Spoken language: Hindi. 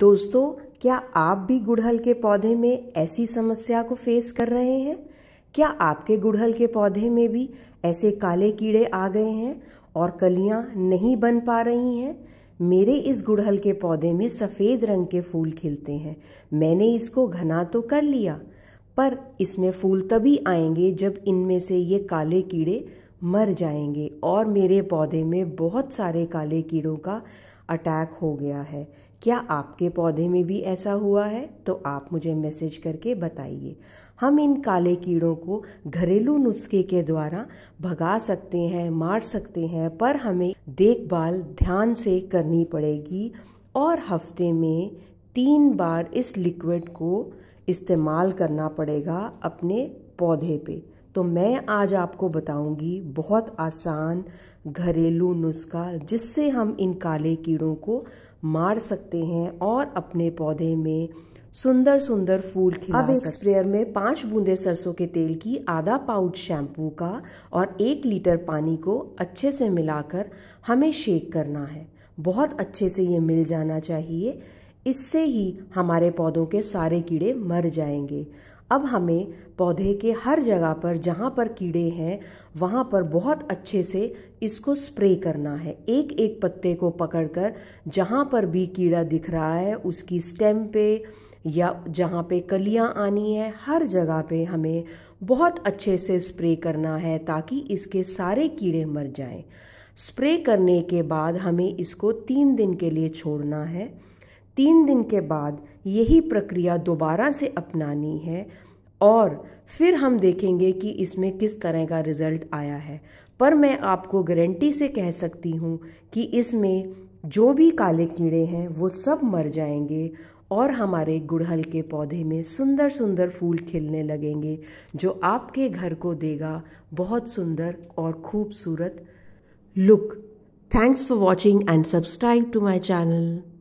दोस्तों क्या आप भी गुड़हल के पौधे में ऐसी समस्या को फेस कर रहे हैं क्या आपके गुड़हल के पौधे में भी ऐसे काले कीड़े आ गए हैं और कलियां नहीं बन पा रही हैं मेरे इस गुड़हल के पौधे में सफ़ेद रंग के फूल खिलते हैं मैंने इसको घना तो कर लिया पर इसमें फूल तभी आएंगे जब इनमें से ये काले कीड़े मर जाएंगे और मेरे पौधे में बहुत सारे काले कीड़ों का अटैक हो गया है क्या आपके पौधे में भी ऐसा हुआ है तो आप मुझे मैसेज करके बताइए हम इन काले कीड़ों को घरेलू नुस्खे के द्वारा भगा सकते हैं मार सकते हैं पर हमें देखभाल ध्यान से करनी पड़ेगी और हफ्ते में तीन बार इस लिक्विड को इस्तेमाल करना पड़ेगा अपने पौधे पे तो मैं आज आपको बताऊंगी बहुत आसान घरेलू नुस्खा जिससे हम इन काले कीड़ों को मार सकते हैं और अपने पौधे में सुंदर सुंदर फूल खिला अब एक स्प्रेयर में पांच बूंदे सरसों के तेल की आधा पाउच शैम्पू का और एक लीटर पानी को अच्छे से मिलाकर हमें शेक करना है बहुत अच्छे से ये मिल जाना चाहिए इससे ही हमारे पौधों के सारे कीड़े मर जाएंगे अब हमें पौधे के हर जगह पर जहाँ पर कीड़े हैं वहाँ पर बहुत अच्छे से इसको स्प्रे करना है एक एक पत्ते को पकड़कर जहाँ पर भी कीड़ा दिख रहा है उसकी स्टेम पे या जहाँ पे कलियाँ आनी है हर जगह पे हमें बहुत अच्छे से स्प्रे करना है ताकि इसके सारे कीड़े मर जाएं। स्प्रे करने के बाद हमें इसको तीन दिन के लिए छोड़ना है तीन दिन के बाद यही प्रक्रिया दोबारा से अपनानी है और फिर हम देखेंगे कि इसमें किस तरह का रिज़ल्ट आया है पर मैं आपको गारंटी से कह सकती हूँ कि इसमें जो भी काले कीड़े हैं वो सब मर जाएंगे और हमारे गुड़हल के पौधे में सुंदर सुंदर फूल खिलने लगेंगे जो आपके घर को देगा बहुत सुंदर और खूबसूरत look thanks for watching and subscribe to my channel